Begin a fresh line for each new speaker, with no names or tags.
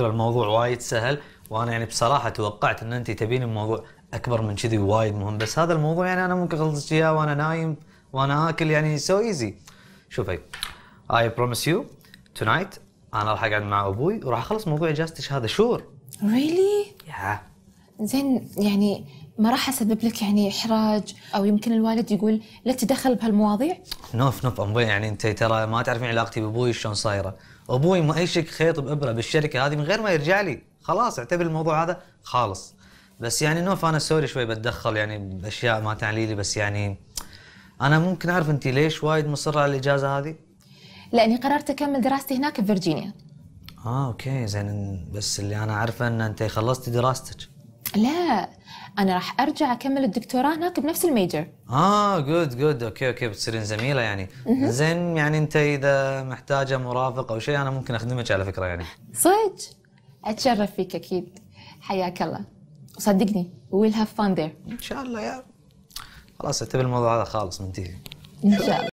الموضوع وايد سهل وانا يعني بصراحه توقعت ان انت تبين الموضوع اكبر من كذي وايد مهم بس هذا الموضوع يعني انا ممكن اخلص اياه وانا نايم وانا اكل يعني سو ايزي شوفي اي بروميس يو تونايت انا راح اقعد مع ابوي وراح اخلص موضوع اجازتك هذا شور
ريلي really? يا زين يعني ما راح اسبب لك يعني احراج او يمكن الوالد يقول لا تدخل بهالمواضيع؟
نوف نوف امبوي يعني انت ترى ما تعرفين علاقتي بابوي شلون صايره، ابوي ما يشك خيط بابره بالشركه هذه من غير ما يرجع لي، خلاص اعتبر الموضوع هذا خالص. بس يعني نوف انا سوري شوي بتدخل يعني باشياء ما تعني لي بس يعني انا ممكن اعرف انت ليش وايد مصره على الاجازه هذه؟
لاني قررت اكمل دراستي هناك في فيرجينيا.
اه اوكي زين بس اللي انا اعرفه ان انت خلصتي دراستك.
لا انا راح ارجع اكمل الدكتوراه هناك بنفس الميجر
اه جود جود اوكي اوكي بتصيرين زميله يعني زين يعني انت اذا محتاجه مرافق او شيء انا ممكن اخدمك على فكره يعني
صدق اتشرف فيك اكيد حياك الله وصدقني ويل هاف فان ذير ان شاء الله يا
خلاص اعتبر الموضوع هذا خالص منتهي
ان شاء الله